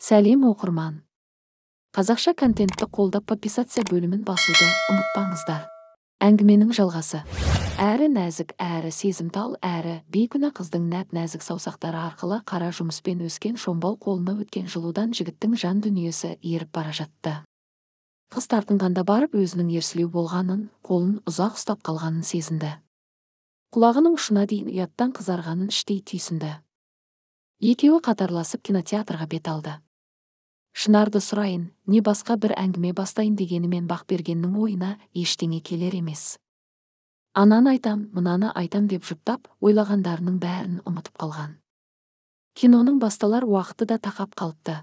сәлем оқырман қазақша контентті қолдап подписация бөлімін басуды ұмытпаңыздар әңгіменің жалғасы әрі нәзік әрі сезімтал әрі бейкүнә қыздың нәп нәзік саусақтары арқылы қара жұмыспен өскен шомбал қолына өткен жылудан жігіттің жан дүниесі еріп бара жатты қыз тартынғанда барып өзінің ерсілеу болғанын қолын ұзақ ұстап қалғанын сезінді құлағының ұшына дейін ұяттан қызарғанын іштей түйсінді екеуі қатарласып кинотеатрға бет алды шынарды сұрайын не басқа бір әңгіме бастайын дегенімен бақбергеннің ойына ештеңе келер емес ананы айтам мынаны айтам деп жұптап ойлағандарының бәрін ұмытып қалған киноның басталар уақыты да тақап қалыпты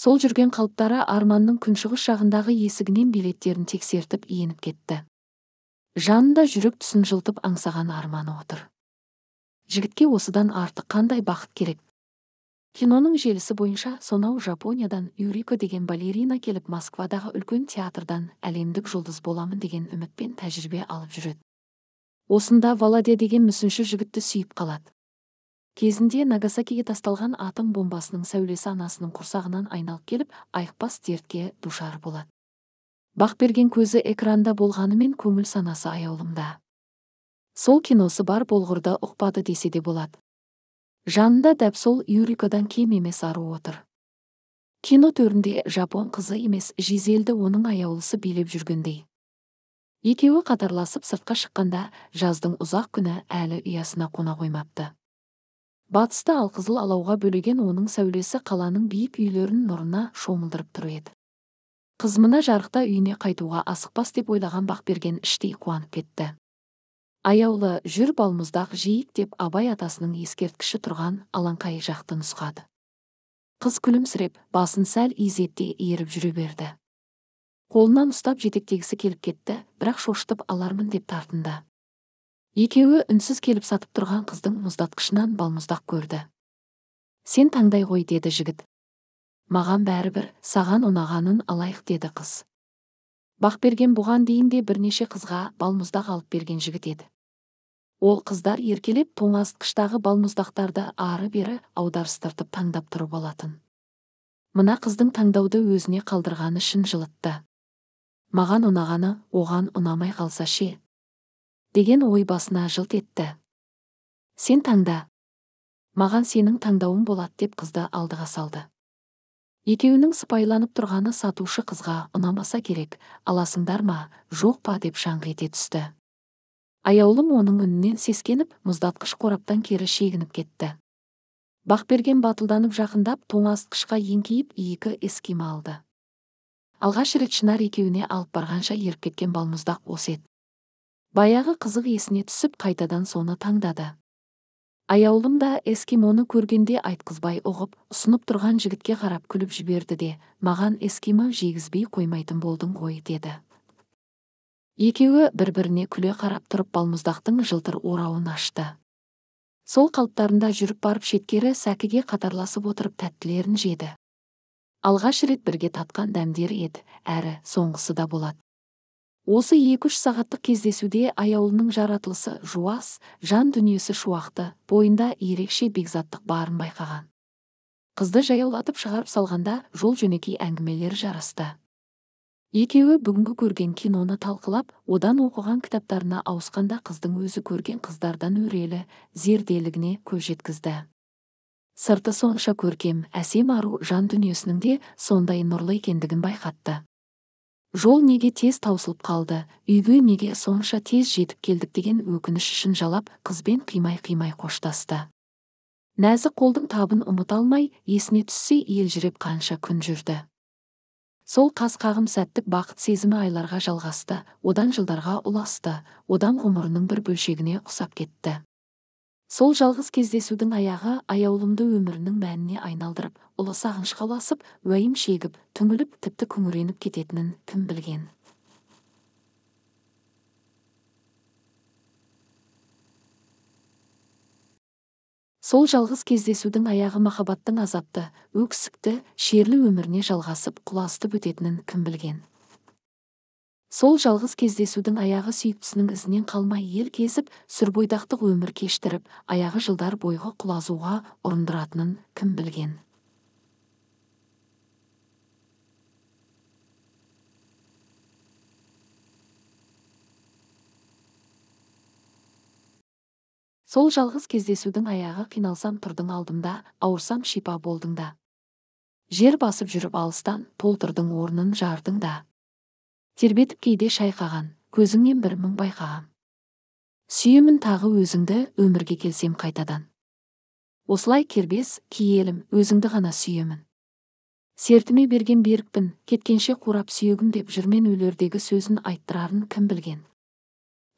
сол жүрген қалыптары арманның күншығыс жағындағы есігінен билеттерін тексертіп еніп кетті жанында жүрек түсін жылтып аңсаған арманы отыр жігітке осыдан артық қандай бақыт керек киноның желісі бойынша сонау жапониядан юрико деген балерина келіп москвадағы үлкен театрдан әлемдік жұлдыз боламын деген үмітпен тәжірибе алып жүреді осында володя деген мүсінші жігітті сүйіп қалады кезінде нагасакиге тасталған атом бомбасының сәулесі анасының құрсағынан айналып келіп айықпас дертке душар болады бақ берген көзі экранда болғанымен көңіл санасы аяулымда сол киносы бар болғырды ұқпады десе де болады жанында дәп сол юрикадан кем емес ару отыр кино төрінде жапон қызы емес жизелді оның аяулысы билеп жүргендей екеуі қатарласып сыртқа шыққанда жаздың ұзақ күні әлі ұясына қона қоймапты батысты алқызыл алауға бөлеген оның сәулесі қаланың биік үйлерін нұрына шомылдырып тұр еді Қызмына жарықта үйіне қайтуға асықпас деп ойлаған бақберген іштей қуанып кетті аяулы жүр балмұздақ жейік деп абай атасының ескерткіші тұрған алаңқай жақты нұсқады қыз күлімсіреп басын сәл изетте иіріп жүре берді қолынан ұстап жетектегісі келіп кетті бірақ шошытып алармын деп тартынды екеуі үнсіз келіп сатып тұрған қыздың мұздатқышынан балмұздақ көрді сен таңдай ғой деді жігіт маған бәрібір саған ұнағанын алайық деді қыз бақберген бұған дейін де бірнеше қызға балмұздақ алып берген жігіт еді ол қыздар еркелеп тоңазытқыштағы балмұздақтарды ары бері аударыстыртып таңдап тұрып болатын мына қыздың таңдауды өзіне қалдырғаны үшін жылытты маған ұнағаны оған ұнамай қалса ше деген ой басына жылт етті сен таңда маған сенің таңдауың болады деп қызды алдыға салды екеуінің сыпайланып тұрғаны сатушы қызға ұнамаса керек аласыңдар ма жоқ па деп шаңқ ете түсті аяулым оның үнінен сескеніп мұздатқыш қораптан кері шегініп кетті бақберген батылданып жақындап тоңазытқышқа еңкейіп екі эскимо алды алғаш рет шынар екеуіне алып барғанша еріп кеткен балмұздақ осы еді баяғы қызық есіне түсіп қайтадан соны таңдады аяулым да эскимоны көргенде айтқызбай ұғып ұсынып тұрған жігітке қарап күліп жіберді де маған эскимо жегізбей қоймайтын болдың ғой деді екеуі бір біріне күле қарап тұрып балмұздақтың жылтыр орауын ашты сол қалыптарында жүріп барып шеткері сәкіге қатарласып отырып тәттілерін жеді алғаш рет бірге татқан дәмдер еді әрі соңғысы да болады осы екі үш сағаттық кездесуде аяулының жаратылысы жуас жан дүниесі шуақты бойында ерекше бекзаттық барын байқаған қызды жаяулатып шығарып салғанда жол жөнекей әңгімелері жарасты екеуі бүгінгі көрген киноны талқылап одан оқыған кітаптарына ауысқанда қыздың өзі көрген қыздардан өрелі зерделігіне көз жеткізді сырты сонша көркем әсем ару жан дүниесінің де сондай нұрлы екендігін байқатты жол неге тез таусылып қалды үйге неге сонша тез жетіп келдік деген өкініш үшін жалап қызбен қимай қимай қоштасты нәзік қолдың табын ұмыта алмай есіне түссе елжіреп қанша күн жүрді сол қас қағым сәттік бақыт сезімі айларға жалғасты одан жылдарға ұласты одан ғұмырының бір бөлшегіне ұқсап кетті сол жалғыз кездесудің аяғы аяулымды өмірінің мәніне айналдырып ұлы сағынышқа ұласып уәйім шегіп түңіліп тіпті күңіреніп кететінін кім білген сол жалғыз кездесудің аяғы махаббаттың азапты өксікті шерлі өміріне жалғасып құластып өтетінін кім білген сол жалғыз кездесудің аяғы сүйіктісінің ізінен қалмай ел кезіп сүрбойдақтық өмір кештіріп аяғы жылдар бойғы құлазуға ұрындыратынын кім білген сол жалғыз кездесудің аяғы қиналсам тұрдың алдымда ауырсам шипа болдың да жер басып жүріп алыстан толтырдың орнын жардың да тербетіп кейде шайқаған көзіңнен бір мың байқағам сүйемін тағы өзіңді өмірге келсем қайтадан осылай кербес киелім өзіңді ғана сүйемін сертіме берген берікпін кеткенше қурап сүйегім деп жүрмен өлердегі сөзін айттырарын кім білген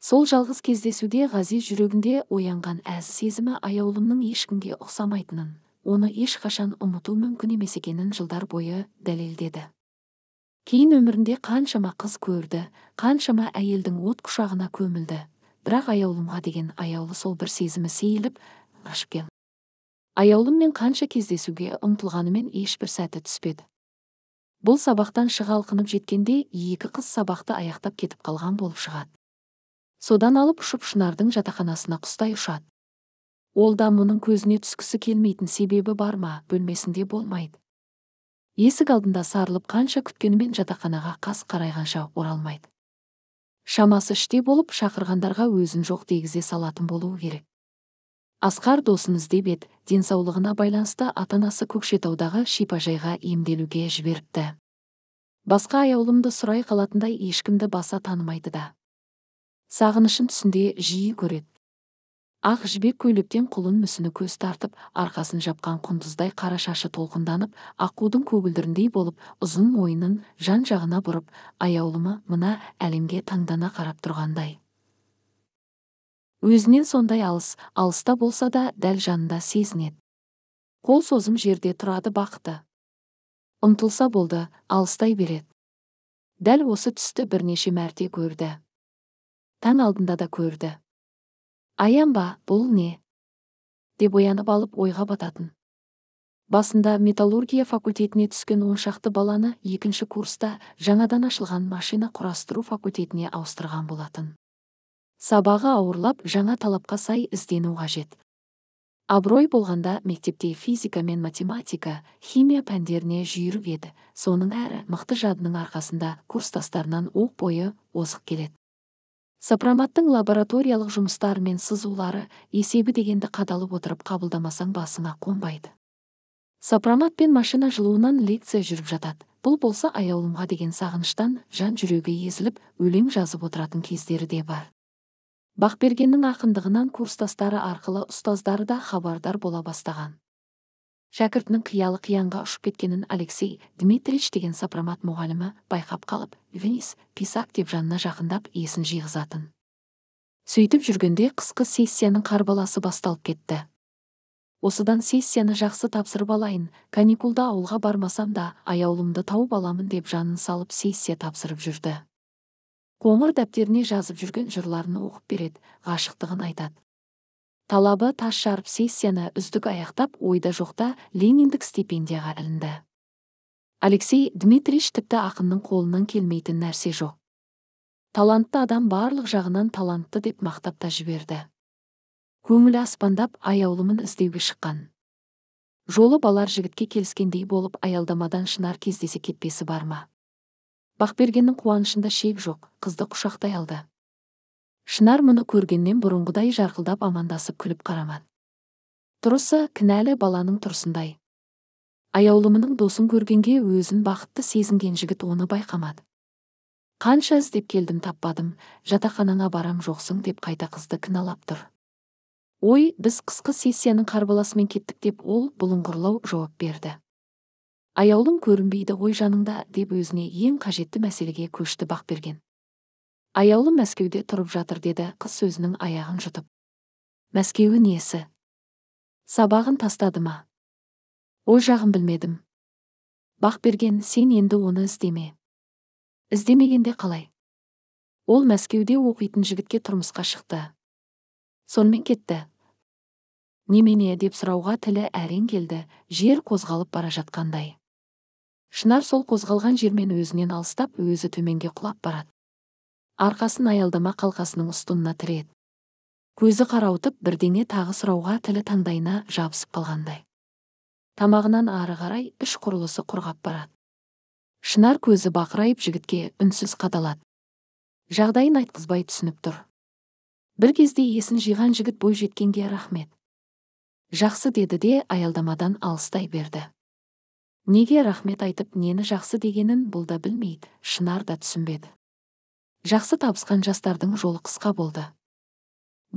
сол жалғыз кездесуде ғази жүрегінде оянған әз сезімі аяулымның ешкімге ұқсамайтынын оны ешқашан ұмыту мүмкін емес екенін жылдар бойы дәлелдеді кейін өмірінде қаншама қыз көрді қаншама әйелдің от құшағына көмілді бірақ аяулымға деген аяулы сол бір сезімі сейіліп ғашып аяулыммен қанша кездесуге ұмтылғанымен ешбір сәті түспеді бұл сабақтан шыға алқынып жеткенде екі қыз сабақты аяқтап кетіп қалған болып шығады содан алып ұшып шынардың жатақханасына құстай ұшады ол да мұның көзіне түскісі келмейтін себебі бар ма бөлмесінде болмайды есік алдында сарылып қанша күткенімен жатақханаға қас қарайғанша оралмайды шамасы іште болып шақырғандарға өзін жоқ дегізе салатын болуы керек асқар досын іздеп еді денсаулығына байланысты ата анасы көкшетаудағы шипажайға емделуге жіберіпті басқа аяулымды сұрай қалатындай ешкімді баса танымайды да сағынышын түсінде жиі көреді ақ жібек көйлектен құлын мүсіні көз тартып арқасын жапқан құндыздай қара шашы толқынданып аққудың көгілдіріндей болып ұзын мойынын жан жағына бұрып аяулымы мына әлемге таңдана қарап тұрғандай өзінен сондай алыс алыста болса да дәл жанында сезінеді қол созым жерде тұрады бақыты ұмтылса болды алыстай береді дәл осы түсті бірнеше мәрте көрді таң алдында да көрді ба, бұл не деп оянып алып ойға бататын басында металлургия факультетіне түскен оншақты баланы екінші курста жаңадан ашылған машина құрастыру факультетіне ауыстырған болатын сабағы ауырлап жаңа талапқа сай іздену қажет абырой болғанда мектепте физика мен математика химия пәндеріне жүйрік еді соның әрі мықты жадының арқасында курстастарынан оқ бойы озық келеді сопроматтың лабораториялық жұмыстары мен сызулары есебі дегенді қадалып отырып қабылдамасаң басына қонбайды сопромат пен машина жылуынан лекция жүріп жатады бұл болса аяулымға деген сағыныштан жан жүрегі езіліп өлең жазып отыратын кездері де бар бақбергеннің ақындығынан курстастары арқылы ұстаздары да хабардар бола бастаған шәкіртінің қиялы қиянға ұшып кеткенін алексей дмитрич деген сапрамат мұғалімі байқап қалып венис писак деп жанына жақындап есін жиғызатын сөйтіп жүргенде қысқы сессияның қарбаласы басталып кетті осыдан сессияны жақсы тапсырып алайын каникулда ауылға бармасам да аяулымды тауып аламын деп жанын салып сессия тапсырып жүрді қоңыр дәптеріне жазып жүрген жырларын оқып береді ғашықтығын айтады талабы тас жарып сессияны үздік аяқтап ойда жоқта лениндік стипендияға ілінді алексей дмитрич тіпті ақынның қолынан келмейтін нәрсе жоқ талантты адам барлық жағынан талантты деп мақтап та жіберді көңілі аспандап аяулымын іздеуге шыққан жолы балар жігітке келіскендей болып аялдамадан шынар кездесе кетпесі бар ма бақбергеннің қуанышында шек жоқ қызды құшақтай алды шынар мұны көргеннен бұрынғыдай жарқылдап амандасып күліп қараман тұрысы кінәлі баланың тұрсындай аяулымының досын көргенге өзін бақытты сезінген жігіт оны байқамады қанша іздеп келдім таппадым жатақханаңа барам жоқсың деп қайта қызды кіналап тұр ой біз қысқы сессияның қарбаласымен кеттік деп ол бұлыңғырлау жауап берді аяулым көрінбейді ғой жаныңда деп өзіне ең қажетті мәселеге көшті бақ берген аяулы мәскеуде тұрып жатыр деді қыз сөзінің аяғын жұтып мәскеуі несі сабағын тастады ма ой жағын білмедім Бақ берген, сен енді оны іздеме іздемегенде қалай ол мәскеуде оқитын жігітке тұрмысқа шықты сонымен кетті немене деп сұрауға тілі әрең келді жер қозғалып бара жатқандай шынар сол қозғалған жермен өзінен алыстап өзі төменге құлап барады арқасын аялдама қалқасының ұстынына тіреді көзі қарауытып бірдеңе тағы сұрауға тілі таңдайына жабысып қалғандай тамағынан ары қарай іш құрылысы құрғап барады шынар көзі бақырайып жігітке үнсіз қадалады жағдайын айтқызбай түсініп тұр бір кезде есін жиған жігіт бой жеткенге рахмет жақсы деді де аялдамадан алыстай берді неге рахмет айтып нені жақсы дегенін бұл да білмейді шынар да түсінбеді жақсы табысқан жастардың жолы қысқа болды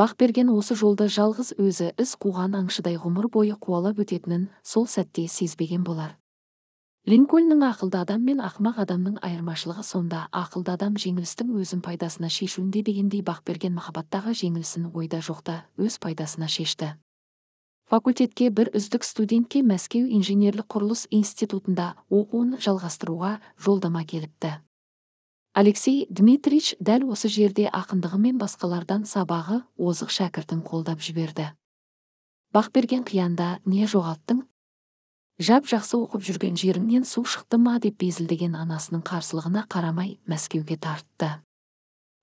Бақ берген осы жолды жалғыз өзі із қуған аңшыдай ғұмыр бойы қуалап өтетінін сол сәтте сезбеген болар линкольннің ақылды адам мен ақымақ адамның айырмашылығы сонда ақылды адам жеңілістің өзін пайдасына шешуінде дегендей берген махаббаттағы жеңілісін ойда жоқта өз пайдасына шешті факультетке бір үздік студентке мәскеу инженерлік құрылыс институтында оқуын жалғастыруға жолдама келіпті алексей дмитрич дәл осы жерде ақындығы мен басқалардан сабағы озық шәкіртін қолдап жіберді бақберген қиянда не жоғалттың жап жақсы оқып жүрген жеріңнен су шықты ма деп безілдеген анасының қарсылығына қарамай мәскеуге тартты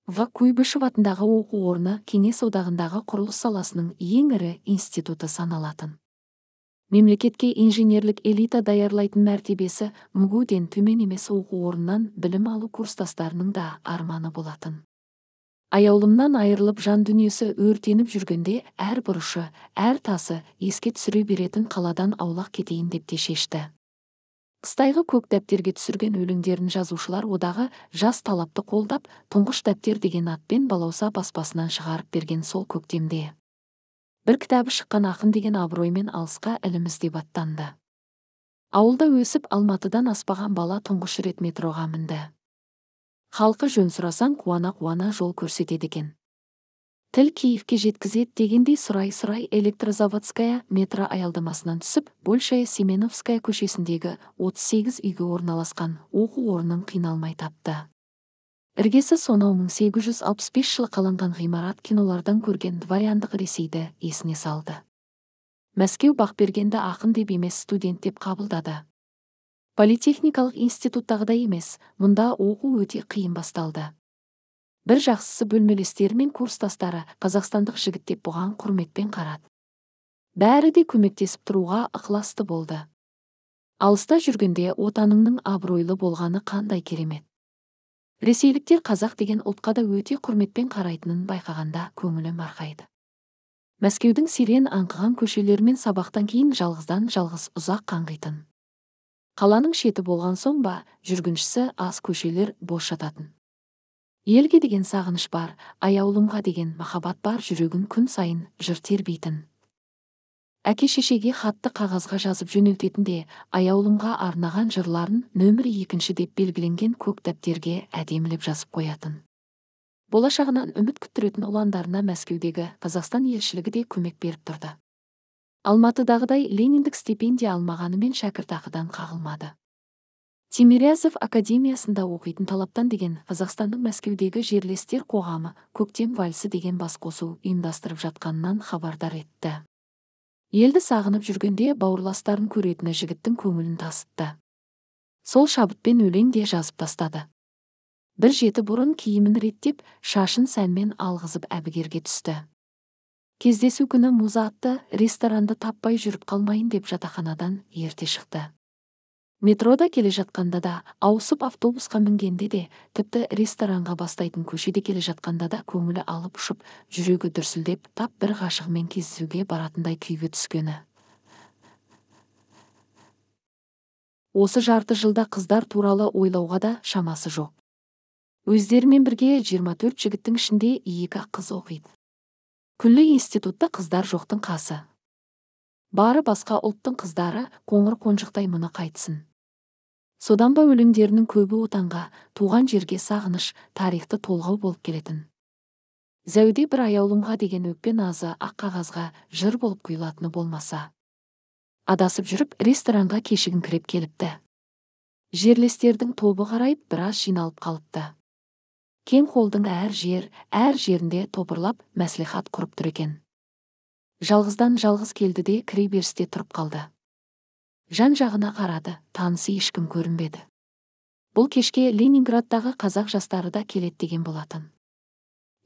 в куйбышев атындағы оқу орны кеңес одағындағы құрылыс саласының ең ірі институты саналатын мемлекетке инженерлік элита даярлайтын мәртебесі мгуден төмен емес оқу орнынан білім алу курстастарының да арманы болатын аяулымнан айырылып жан дүниесі өртеніп жүргенде әр бұрышы әр тасы еске түсіре беретін қаладан аулақ кетейін деп те шешті қыстайғы көк дәптерге түсірген өлеңдерін жазушылар одағы жас талапты қолдап тұңғыш дәптер деген атпен балауса баспасынан шығарып берген сол көктемде бір кітабы шыққан ақын деген абыроймен алысқа іліміз деп аттанды ауылда өсіп алматыдан аспаған бала тұңғыш рет метроға мінді халқы жөн сұрасаң қуана қуана жол көрсетеді екен тіл киевке жеткізеді дегендей сұрай сұрай электрозаводская метро аялдамасынан түсіп большая семеновская көшесіндегі 38 үйге орналасқан оқу орнын қиналмай тапты іргесі сонау 1865 жылы қаланған ғимарат кинолардан көрген дворяндық ресейді есіне салды мәскеу бақбергенді ақын деп емес студент деп қабылдады политехникалық институттағыдай емес мұнда оқу өте қиын басталды бір жақсысы бөлмелестері мен курстастары қазақстандық жігіт деп бұған құрметпен қарады бәрі де көмектесіп тұруға ықыласты болды алыста жүргенде отаныңның абыройлы болғаны қандай керемет ресейліктер қазақ деген ұлтқа да өте құрметпен қарайтынын байқағанда көңілі марқайды. мәскеудің сирен аңқыған көшелерімен сабақтан кейін жалғыздан жалғыз ұзақ қаңғитын қаланың шеті болған соң ба жүргіншісі аз көшелер бос жататын елге деген сағыныш бар аяулымға деген махаббат бар жүрегін күн сайын жыр тербейтін әке шешеге хатты қағазға жазып жөнелтетінде аяулымға арнаған жырларын нөмірі екінші деп белгіленген көк дәптерге әдемілеп жазып қоятын болашағынан үміт күттіретін ұландарына мәскеудегі қазақстан елшілігі де көмек беріп тұрды алматыдағыдай лениндік стипендия алмағанымен шәкіртақыдан қағылмады тимирязов академиясында оқитын талаптан деген қазақстанның мәскеудегі жерлестер қоғамы көктем вальсі деген басқосу ұйымдастырып жатқанынан хабардар етті елді сағынып жүргенде бауырластарын көретіні жігіттің көңілін тасытты сол шабытпен өлең де жазып тастады бір жеті бұрын киімін реттеп шашын сәнмен алғызып әбігерге түсті кездесу күні муза атты ресторанды таппай жүріп қалмайын деп жатақханадан ерте шықты метрода келе жатқанда да ауысып автобусқа мінгенде де тіпті ресторанға бастайтын көшеде келе жатқанда да көңілі алып ұшып жүрегі дүрсілдеп тап бір ғашығымен кездесуге баратындай күйге түскені осы жарты жылда қыздар туралы ойлауға да шамасы жоқ өздерімен бірге 24 жігіттің ішінде екі қыз оқиды күллі институтта қыздар жоқтың қасы бары басқа ұлттың қыздары қоңыр қонжықтай мұны қайтсын содан ба өлеңдерінің көбі отанға туған жерге сағыныш тарихты толғау болып келетін зәуде бір аяулымға деген өкпе назы ақ қағазға жыр болып құйылатыны болмаса адасып жүріп ресторанға кешігіңкіреп келіпті жерлестердің тобы қарайып біраз жиналып қалыпты кең қолдың әр жер әр жерінде топырлап мәслихат құрып тұр екен жалғыздан жалғыз келді де кіре берісте тұрып қалды жан жағына қарады танысы ешкім көрінбеді бұл кешке ленинградтағы қазақ жастары да келеді деген болатын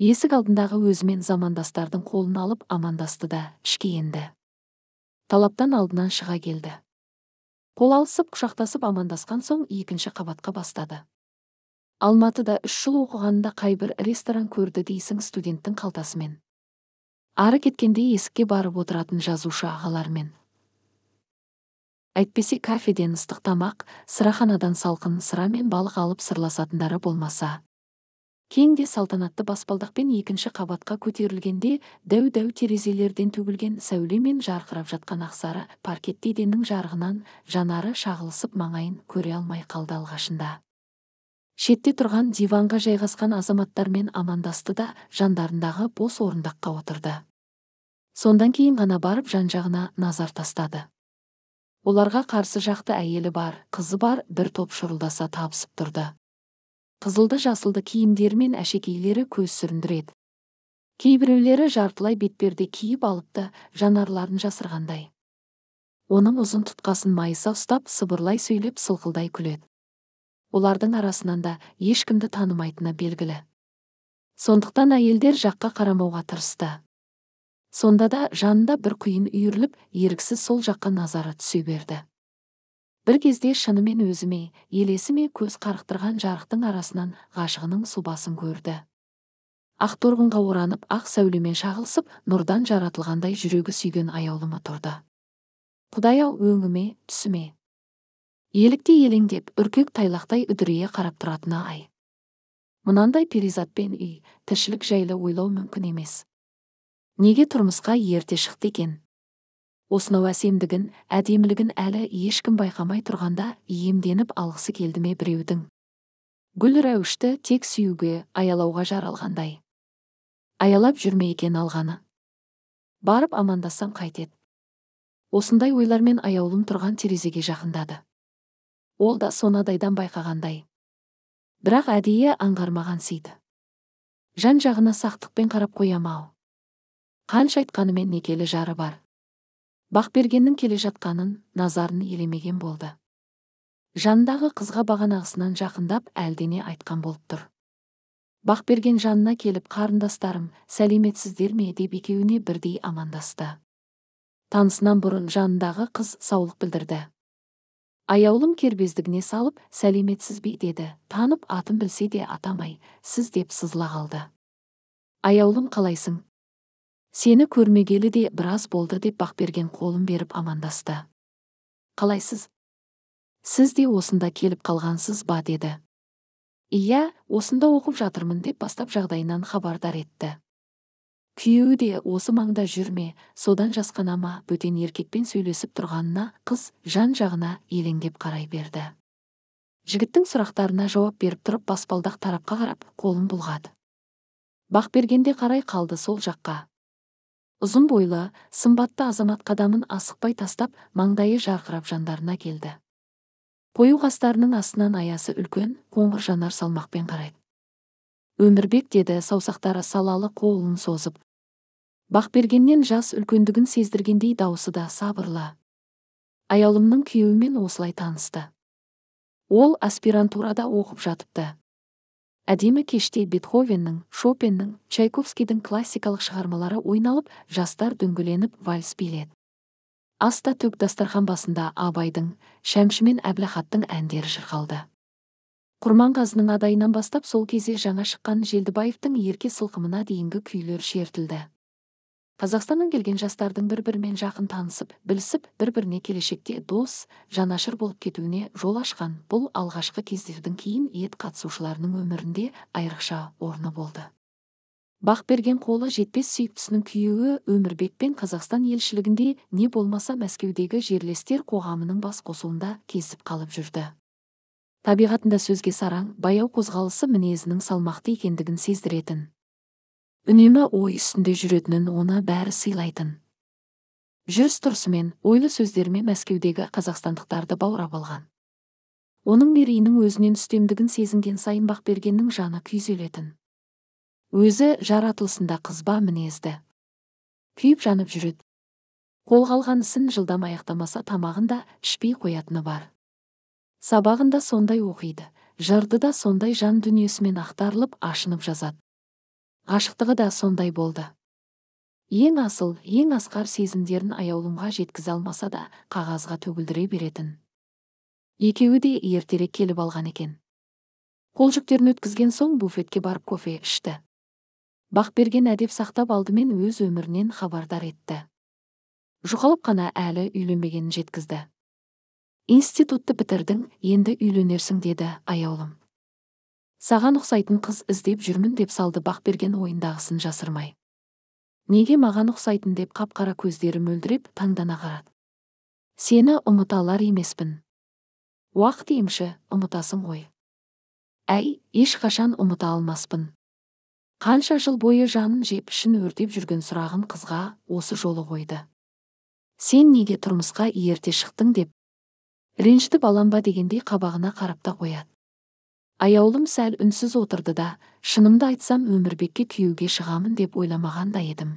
есік алдындағы өзімен замандастардың қолын алып амандасты да ішке енді талаптан алдынан шыға келді қол алысып құшақтасып амандасқан соң екінші қабатқа бастады алматыда үш жыл оқығанында қайбір ресторан көрді дейсің студенттің қалтасымен ары кеткенде есікке барып отыратын жазушы ағалармен әйтпесе кафеден ыстық тамақ сыраханадан салқын сыра мен балық алып сырласатындары болмаса кең де салтанатты баспалдақпен екінші қабатқа көтерілгенде дәу дәу терезелерден төгілген сәуле мен жарқырап жатқан ақсары паркетті еденнің жарығынан жанары шағылысып маңайын көре алмай қалды алғашында шетте тұрған диванға жайғасқан азаматтармен амандасты да жандарындағы бос орындаққа отырды сондан кейін ғана барып жан жағына назар тастады оларға қарсы жақты әйелі бар қызы бар бір топ шұрылдаса табысып тұрды қызылды жасылды киімдері әшекейлері көз сүріндіреді кейбіреулері жартылай бетперде киіп алыпты жанарларын жасырғандай оның ұзын тұтқасын майыса ұстап сыбырлай сөйлеп сылқылдай күледі олардың арасынан да ешкімді танымайтыны белгілі сондықтан әйелдер жаққа қарамауға тырысты сонда да жанында бір құйын үйіріліп еріксіз сол жаққа назары түсе берді бір кезде шынымен өзіме елесіме көз қарықтырған жарықтың арасынан ғашығының сұлбасын көрді ақ оранып ақ сәулемен шағылысып нұрдан жаратылғандай жүрегі сүйген аяулымы тұрды құдай ау өңіме түсіме еліктей елеңдеп үркек тайлақтай үдірейе қарап тұратыны ай мынандай перизатпен үй тіршілік жайлы ойлау мүмкін емес неге тұрмысқа ерте шықты екен осынау әсемдігін әдемілігін әлі ешкім байқамай тұрғанда иемденіп алғысы келді ме біреудің гүл рәушті тек сүюге аялауға жаралғандай аялап жүр ме екен алғаны барып амандассам қайтеді осындай ойлармен аяулым тұрған терезеге жақындады ол да сонадайдан байқағандай бірақ әдейі аңғармаған сейді жан жағына сақтықпен қарап қоямау қанша айтқанымен некелі жары бар бақбергеннің келе жатқанын назарын елемеген болды жанындағы қызға бағанағысынан жақындап әлдене айтқан болып тұр бақберген жанына келіп қарындастарым сәлеметсіздер ме деп екеуіне бірдей амандасты танысынан бұрын жанындағы қыз саулық білдірді аяулым кербездігіне салып сәлеметсіз бе деді танып атын білсе де атамай сіз деп сызыла қалды аяулым қалайсың сені көрмегелі де біраз болды деп бақберген қолын беріп амандасты қалайсыз сіз де осында келіп қалғансыз ба деді иә осында оқып жатырмын деп бастап жағдайынан хабардар етті күйеуі де осы маңда жүрме содан жасқанама бөтен еркекпен сөйлесіп тұрғанына қыз жан жағына елеңдеп қарай берді жігіттің сұрақтарына жауап беріп тұрып баспалдақ тарапқа қарап қолын бұлғады бақбергенде қарай қалды сол жаққа ұзын бойлы сымбатты азамат қадамын асықпай тастап маңдайы жарқырап жандарына келді қою қастарының астынан аясы үлкен қоңыр жанар салмақпен қарайды өмірбек деді саусақтары салалы қолын созып бақбергеннен жас үлкендігін сездіргендей даусы да сабырлы аялымның күйеуімен осылай танысты ол аспирантурада оқып жатыпты әдемі кеште бетховеннің шопеннің чайковскийдің классикалық шығармалары ойналып жастар дөңгеленіп вальс биледі аста төк дастархан басында абайдың шәмші мен әбләхаттың әндері жырқалды құрманғазының адайынан бастап сол кезде жаңа шыққан желдібаевтың ерке сылқымына дейінгі күйлер шертілді қазақстаннан келген жастардың бір бірімен жақын танысып білісіп бір біріне келешекте дос жанашыр болып кетуіне жол ашқан бұл алғашқы кездесудің кейін ет қатысушыларының өмірінде айрықша орны болды Бақ берген қолы жетпес сүйіктісінің күйеуі өмірбекпен қазақстан елшілігінде не болмаса мәскеудегі жерлестер қоғамының бас қосуында кесіп қалып жүрді табиғатында сөзге сараң баяу қозғалысы мінезінің салмақты екендігін сездіретін үнемі ой үстінде жүретінін оны бәрі сыйлайтын жүріс тұрысымен ойлы сөздерімен мәскеудегі қазақстандықтарды баурап алған оның мерейінің өзінен үстемдігін сезінген сайын бақбергеннің жаны күйзелетін өзі жаратылысында қызба мінезді күйіп жанып жүреді қолға алған ісін жылдам аяқтамаса тамағын да ішпей қоятыны бар сабағын сондай оқиды жырды да сондай жан дүниесімен ақтарылып ашынып жазады ғашықтығы да сондай болды ең асыл ең асқар сезімдерін аяулымға жеткізе алмаса да қағазға төгілдіре беретін екеуі де ертерек келіп алған екен қол жүктерін өткізген соң буфетке барып кофе ішті Бақ берген әдеп сақтап алдымен өз өмірінен хабардар етті жұқалып қана әлі үйленбегенін жеткізді институтты бітірдің енді үйленерсің деді аяулым саған ұқсайтын қыз іздеп жүрмін деп салды бақ берген ойындағысын жасырмай неге маған ұқсайтын деп қапқара қара көздері мөлдіреп таңдана қарады сені ұмыта алар емеспін уақыт емші ұмытасың ғой әй ешқашан ұмыта алмаспын қанша жыл бойы жанын жеп ішін өртеп жүрген сұрағын қызға осы жолы қойды сен неге тұрмысқа ерте шықтың деп ренжітіп алам ба дегендей қабағына қарап та қояды аяулым сәл үнсіз отырды да шынымды айтсам өмірбекке күйеуге шығамын деп ойламаған да едім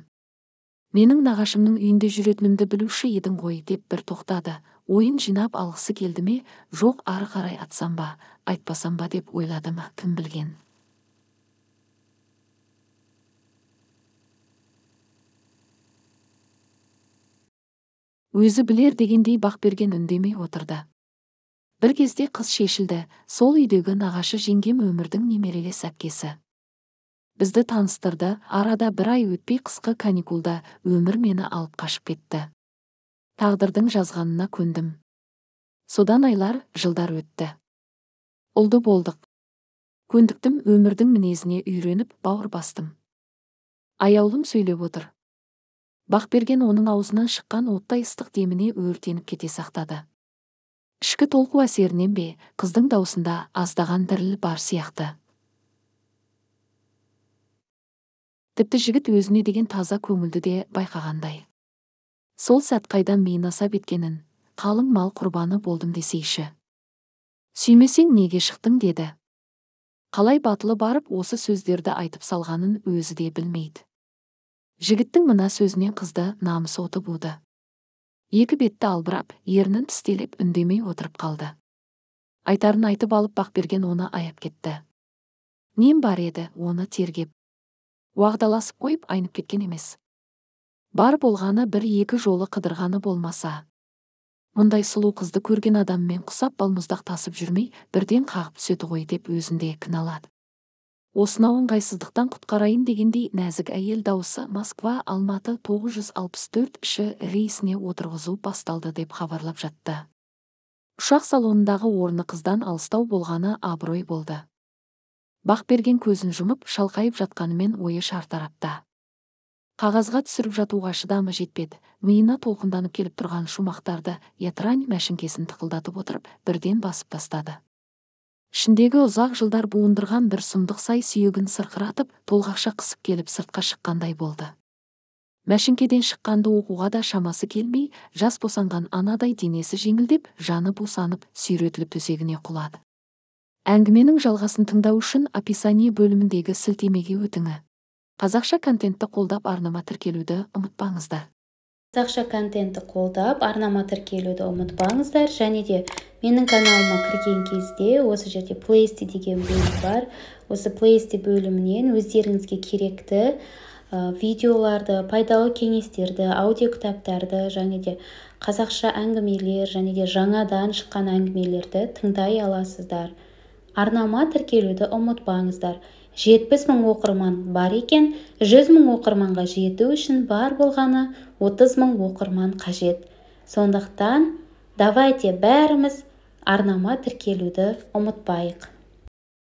менің нағашымның үйінде жүретінімді білуші едің ғой деп бір тоқтады ойын жинап алғысы келді ме жоқ ары қарай атсам ба айтпасам ба деп ойлады ма кім білген өзі білер дегендей бақберген үндемей отырды бір кезде қыз шешілді сол үйдегі нағашы жеңгем өмірдің немерелес әпкесі бізді таныстырды арада бір ай өтпей қысқы каникулда өмір мені алып қашып кетті тағдырдың жазғанына көндім содан айлар жылдар өтті ұлды болдық көндіктім өмірдің мінезіне үйреніп бауыр бастым аяулым сөйлеп отыр бақберген оның аузынан шыққан оттай ыстық деміне өртеніп кете сақтады ішкі толқу әсерінен бе қыздың даусында аздаған діріл бар сияқты тіпті жігіт өзіне деген таза көңілді де байқағандай сол сәт қайдан миын асап еткенін қалың мал құрбаны болдым десейші сүймесең неге шықтың деді қалай батылы барып осы сөздерді айтып салғанын өзі де білмейді жігіттің мына сөзінен қызды намыс оты буды екі бетті албырап ернін тістелеп үндемей отырып қалды айтарын айтып алып бақберген оны аяп кетті нем бар еді оны тергеп уағдаласып қойып айнып кеткен емес бар болғаны бір екі жолы қыдырғаны болмаса мұндай сұлу қызды көрген адаммен құсап балмұздақ тасып жүрмей бірден қағып түседі ғой деп өзінде кіналады осынау ыңғайсыздықтан құтқарайын дегендей нәзік әйел дауысы москва алматы 964 ші рейсіне отырғызу басталды деп хабарлап жатты ұшақ салонындағы орны қыздан алыстау болғаны абырой болды Бақ берген көзін жұмып шалқайып жатқанымен ойы шартарапта қағазға түсіріп жатуға шыдамы жетпеді миына толқынданып келіп тұрған шумақтарды ятрань мәшіңкесін тықылдатып отырып бірден басып тастады ішіндегі ұзақ жылдар буындырған бір сұмдық сай сүйегін сырқыратып толғақша қысып келіп сыртқа шыққандай болды мәшіңкеден шыққанды оқуға да шамасы келмей жас босанған анадай денесі жеңілдеп жаны босанып, сүйретіліп төсегіне құлады әңгіменің жалғасын тыңдау үшін описание бөліміндегі сілтемеге өтіңі қазақша контентті қолдап арнама тіркелуді ұмытпаңыздар қазақша контентті қолдап арнама тіркелуді ұмытпаңыздар және де менің каналыма кірген кезде осы жерде плейсти деген бөлім бар осы плейсти бөлімінен өздеріңізге керекті видеоларды пайдалы кеңестерді аудиокітаптарды және де қазақша әңгімелер және де жаңадан шыққан әңгімелерді тыңдай аласыздар арнама тіркелуді ұмытпаңыздар жетпіс мың оқырман бар екен жүз мың оқырманға жету үшін бар болғаны отыз мың оқырман қажет сондықтан давайте бәріміз арнама тіркелуді ұмытпайық